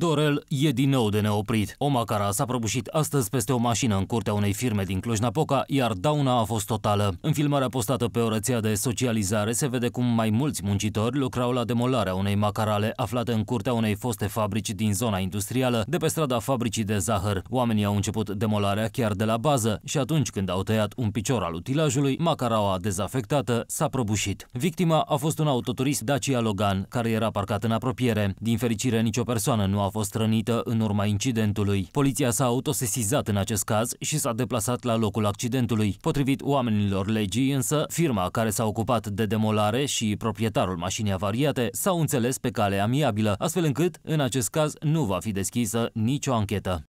Dorel e din nou de neoprit. O macara s-a prăbușit astăzi peste o mașină în curtea unei firme din Cluj-Napoca, iar dauna a fost totală. În filmarea postată pe o rețea de socializare se vede cum mai mulți muncitori lucrau la demolarea unei macarale aflate în curtea unei foste fabrici din zona industrială, de pe strada fabricii de zahăr. Oamenii au început demolarea chiar de la bază și atunci când au tăiat un picior al utilajului, macaraua dezafectată s-a prăbușit. Victima a fost un autoturist Dacia Logan, care era parcat în apropiere. Din fericire, nicio persoană nu a fost rănită în urma incidentului. Poliția s-a autosesizat în acest caz și s-a deplasat la locul accidentului. Potrivit oamenilor legii, însă, firma care s-a ocupat de demolare și proprietarul mașinii avariate s-au înțeles pe cale amiabilă, astfel încât, în acest caz, nu va fi deschisă nicio anchetă.